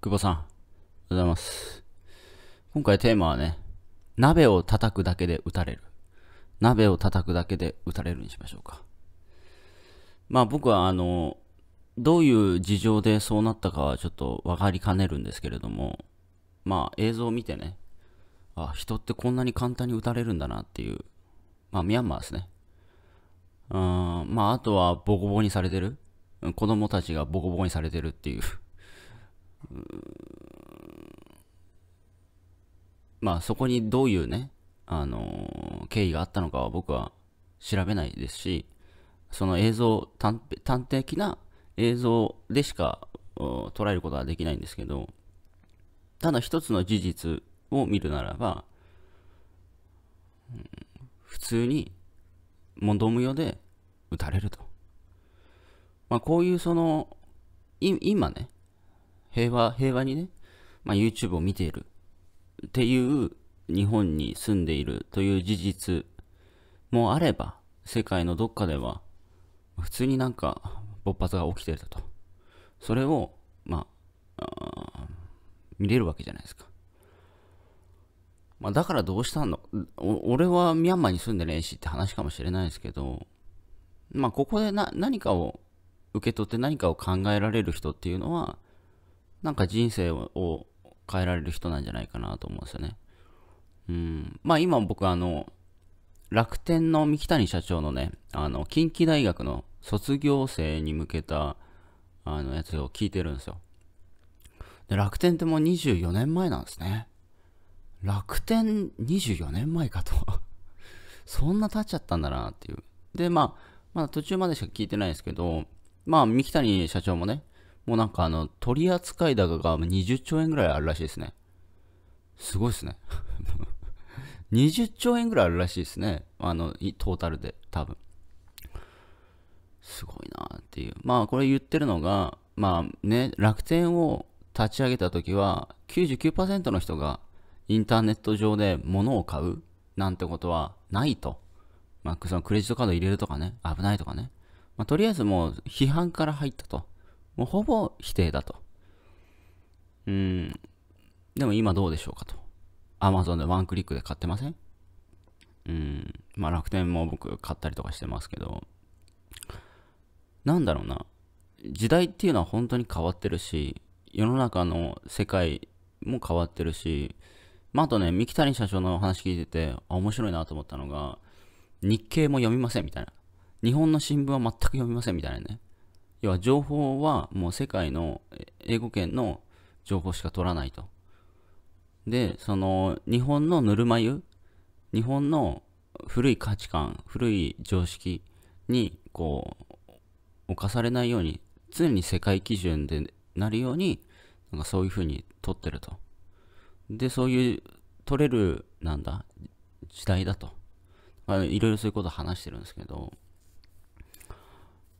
久保さん、おはようございます。今回テーマはね、鍋を叩くだけで打たれる。鍋を叩くだけで打たれるにしましょうか。まあ僕はあの、どういう事情でそうなったかはちょっと分かりかねるんですけれども、まあ映像を見てね、あ、人ってこんなに簡単に打たれるんだなっていう、まあミャンマーですね。うん、まああとはボコボコにされてる。子供たちがボコボコにされてるっていう。まあそこにどういうね、あのー、経緯があったのかは僕は調べないですし、その映像、端端的な映像でしか捉えることはできないんですけど、ただ一つの事実を見るならば、うん、普通に、もどむよで撃たれると。まあこういうその、い今ね、平和、平和にね、まあ、YouTube を見ているっていう日本に住んでいるという事実もあれば、世界のどっかでは、普通になんか勃発が起きてたと。それを、まあ、あ見れるわけじゃないですか。まあ、だからどうしたの俺はミャンマーに住んでねえしって話かもしれないですけど、まあ、ここでな何かを受け取って何かを考えられる人っていうのは、なんか人生を変えられる人なんじゃないかなと思うんですよね。うん。まあ今僕あの、楽天の三木谷社長のね、あの、近畿大学の卒業生に向けた、あの、やつを聞いてるんですよ。で、楽天ってもう24年前なんですね。楽天24年前かと そんな経っちゃったんだなっていう。で、まあ、まだ途中までしか聞いてないですけど、まあ、三木谷社長もね、もうなんかあの、取扱高が20兆円ぐらいあるらしいですね。すごいですね。20兆円ぐらいあるらしいですね。あの、トータルで、多分。すごいなっていう。まあ、これ言ってるのが、まあね、楽天を立ち上げた時は、99%の人がインターネット上で物を買うなんてことはないと。まあ、そのクレジットカード入れるとかね、危ないとかね。まあ、とりあえずもう批判から入ったと。もうほぼ否定だと。うん。でも今どうでしょうかと。Amazon でワンクリックで買ってませんうん。まあ楽天も僕買ったりとかしてますけど、なんだろうな。時代っていうのは本当に変わってるし、世の中の世界も変わってるし、まあ、あとね、三木谷社長の話聞いてて、あ、面白いなと思ったのが、日経も読みませんみたいな。日本の新聞は全く読みませんみたいなね。要は情報はもう世界の英語圏の情報しか取らないと。で、その日本のぬるま湯、日本の古い価値観、古い常識にこう、侵されないように、常に世界基準でなるように、なんかそういうふうに取ってると。で、そういう取れる、なんだ、時代だと。いろいろそういうこと話してるんですけど、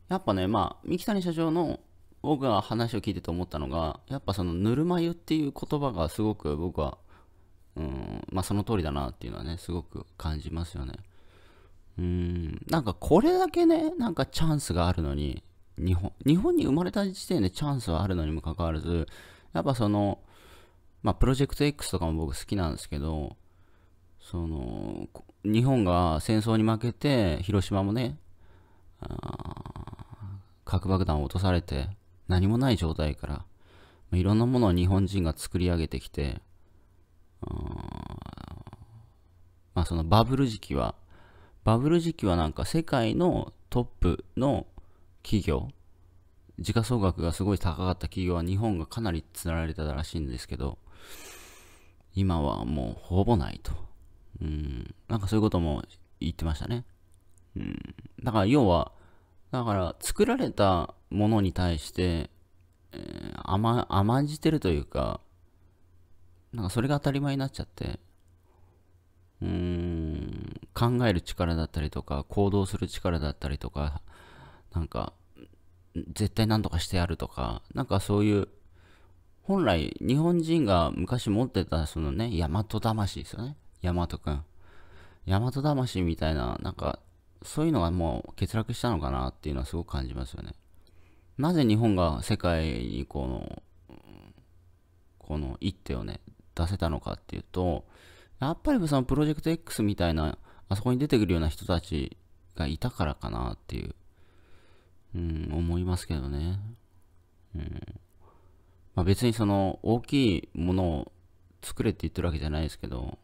やっぱね、まあ、三木谷社長の僕が話を聞いてて思ったのが、やっぱそのぬるま湯っていう言葉がすごく僕は、うん、まあその通りだなっていうのはね、すごく感じますよね。うん、なんかこれだけね、なんかチャンスがあるのに、日本、日本に生まれた時点でチャンスはあるのにもかかわらず、やっぱその、まあプロジェクト X とかも僕好きなんですけど、その、日本が戦争に負けて、広島もね、あ核爆弾を落とされて何もない状態からいろんなものを日本人が作り上げてきて、まあそのバブル時期は、バブル時期はなんか世界のトップの企業、時価総額がすごい高かった企業は日本がかなりつられてたらしいんですけど、今はもうほぼないと。うん。なんかそういうことも言ってましたね。うん。だから要は、だから作られたものに対して、えー、甘甘んじてるというかなんかそれが当たり前になっちゃってうーん考える力だったりとか行動する力だったりとかなんか絶対何とかしてやるとかなんかそういう本来日本人が昔持ってたそのね大和魂ですよね大和くん大和魂みたいななんかそういうのがもう欠落したのかなっていうのはすごく感じますよね。なぜ日本が世界にこの、この一手をね、出せたのかっていうと、やっぱりそのプロジェクト X みたいな、あそこに出てくるような人たちがいたからかなっていう、うん、思いますけどね。うん。まあ別にその大きいものを作れって言ってるわけじゃないですけど、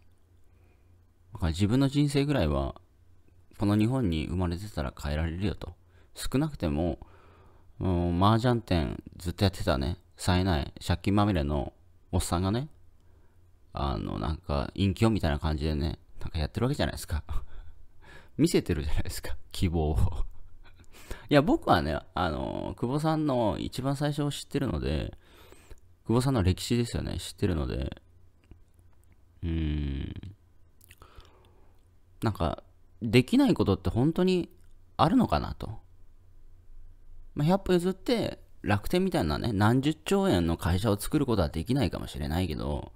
だから自分の人生ぐらいはこの日本に生まれてたら変えられるよと。少なくても、ージ麻雀店ずっとやってたね、冴えない、借金まみれのおっさんがね、あの、なんか、隠居みたいな感じでね、なんかやってるわけじゃないですか。見せてるじゃないですか、希望をいや、僕はね、あの、久保さんの一番最初を知ってるので、久保さんの歴史ですよね、知ってるので、うーん、なんか、できないことって本当にあるのかなと。まあ、100歩譲って楽天みたいなね、何十兆円の会社を作ることはできないかもしれないけど、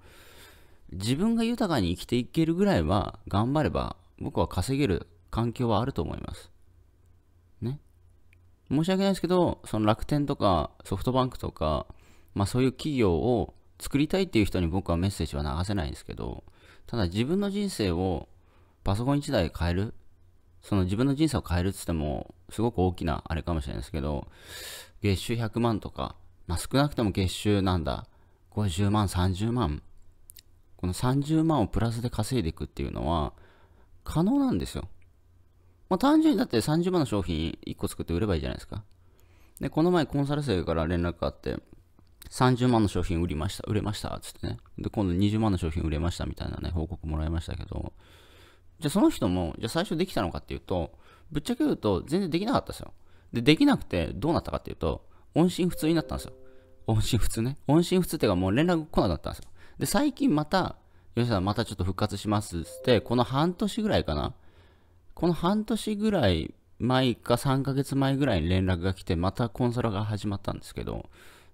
自分が豊かに生きていけるぐらいは頑張れば僕は稼げる環境はあると思います。ね。申し訳ないですけど、その楽天とかソフトバンクとか、まあそういう企業を作りたいっていう人に僕はメッセージは流せないんですけど、ただ自分の人生をパソコン1台変えるその自分の人生を変えるって言っても、すごく大きなあれかもしれないですけど、月収100万とか、まあ、少なくとも月収なんだ、50万、30万。この30万をプラスで稼いでいくっていうのは、可能なんですよ。まあ、単純にだって30万の商品1個作って売ればいいじゃないですか。で、この前コンサル生から連絡があって、30万の商品売りました、売れました、つってね。で、今度20万の商品売れましたみたいなね、報告もらいましたけど、じゃあその人も、じゃあ最初できたのかっていうと、ぶっちゃけ言うと全然できなかったですよ。で、できなくてどうなったかっていうと、音信不通になったんですよ。音信不通ね。音信不通っていうかもう連絡来なくなったんですよ。で、最近また、吉田さんまたちょっと復活しますって、この半年ぐらいかな。この半年ぐらい前か3ヶ月前ぐらいに連絡が来て、またコンサルが始まったんですけど、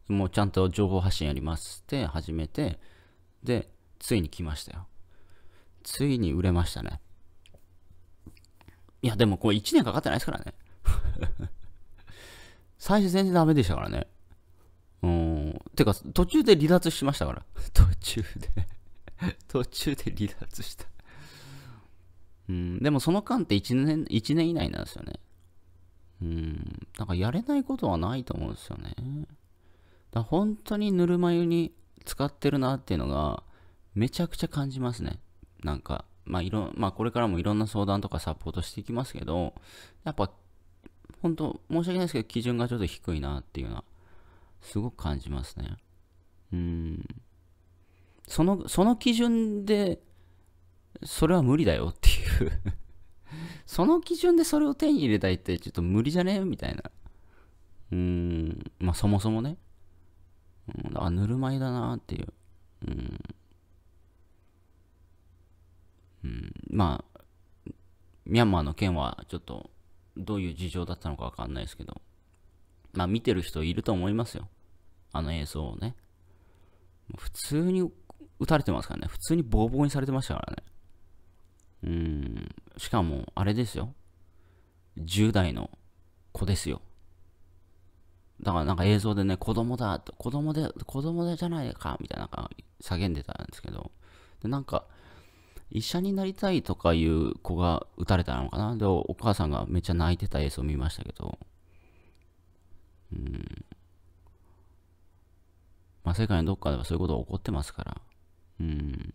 もうちゃんと情報発信やりますって始めて、で、ついに来ましたよ。ついに売れましたね。いや、でもこれ1年かかってないですからね。最初全然ダメでしたからね。うん。てか、途中で離脱しましたから。途中で 途中で離脱したうん。でもその間って1年、1年以内なんですよね。うん。なんかやれないことはないと思うんですよね。だ本当にぬるま湯に使ってるなっていうのが、めちゃくちゃ感じますね。なんか、まあ、いろ、まあ、これからもいろんな相談とかサポートしていきますけど、やっぱ、本当申し訳ないですけど、基準がちょっと低いなっていうのは、すごく感じますね。うん。その、その基準で、それは無理だよっていう その基準でそれを手に入れたいってちょっと無理じゃねみたいな。うん。まあ、そもそもね。うん、あ、ぬるま湯だなっていう。うん。まあ、ミャンマーの件はちょっとどういう事情だったのかわかんないですけど、まあ見てる人いると思いますよ。あの映像をね。普通に撃たれてますからね。普通にボーボーにされてましたからね。うん。しかも、あれですよ。10代の子ですよ。だからなんか映像でね、子供だ、子供で、子供でじゃないか、みたいな叫んでたんですけど、でなんか、医者になりたいとかいう子が打たれたのかなで、お母さんがめっちゃ泣いてた映像見ましたけど。うん。まあ、世界のどっかではそういうことが起こってますから。うん。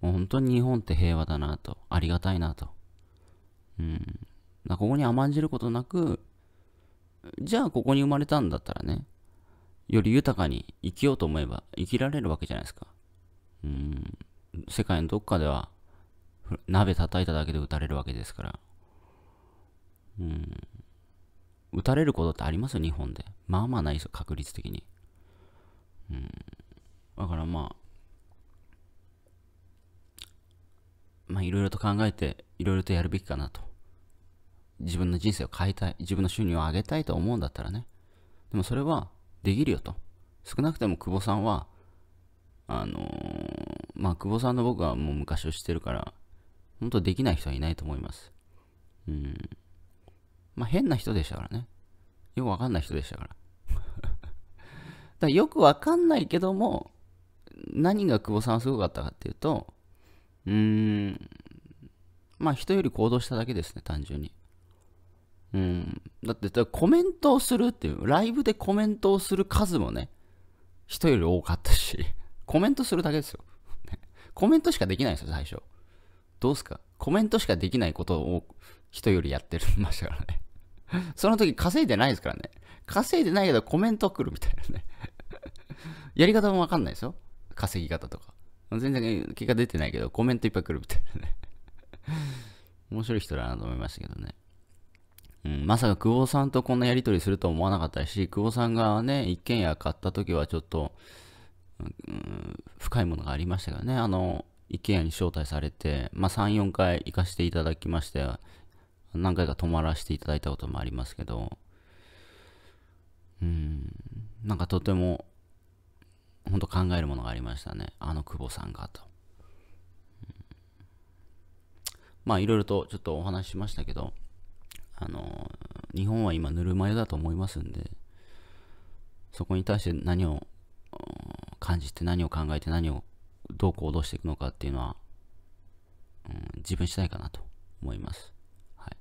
もう本当に日本って平和だなと。ありがたいなと。うん。ここに甘んじることなく、じゃあここに生まれたんだったらね、より豊かに生きようと思えば生きられるわけじゃないですか。うん。世界のどっかでは鍋叩いただけで撃たれるわけですから。うん。撃たれることってありますよ、日本で。まあまあないですよ、確率的に。うん。だからまあ、まあいろいろと考えて、いろいろとやるべきかなと。自分の人生を変えたい。自分の収入を上げたいと思うんだったらね。でもそれはできるよと。少なくても久保さんは、あのーまあ、久保さんと僕はもう昔を知ってるから、本当できない人はいないと思います。うん。まあ、変な人でしたからね。よくわかんない人でしたから。だよくわかんないけども、何が久保さんはすごかったかっていうと、うーん、まあ人より行動しただけですね、単純に。うん。だって、だコメントをするっていう、ライブでコメントをする数もね、人より多かったし、コメントするだけですよ。コメントしかできないんですよ、最初。どうすかコメントしかできないことを人よりやってるましたからね。その時稼いでないですからね。稼いでないけどコメント来るみたいなね。やり方もわかんないですよ。稼ぎ方とか。全然結果出てないけど、コメントいっぱい来るみたいなね。面白い人だなと思いましたけどね。うん、まさか久保さんとこんなやりとりすると思わなかったし、久保さんがね、一軒家買った時はちょっと、うん、深いものがありましたけどね、あの、IKEA に招待されて、まあ、3、4回行かせていただきまして、何回か泊まらせていただいたこともありますけど、うん、なんかとても、本当考えるものがありましたね。あの久保さんがと。まあ、いろいろとちょっとお話ししましたけど、あの、日本は今ぬるま湯だと思いますんで、そこに対して何を感じて何を考えて何をどう行動していくのかっていうのは、うん、自分次第かなと思います、はい、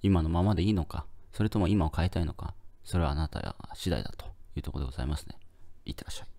今のままでいいのかそれとも今を変えたいのかそれはあなた次第だというところでございますねいってらっしゃい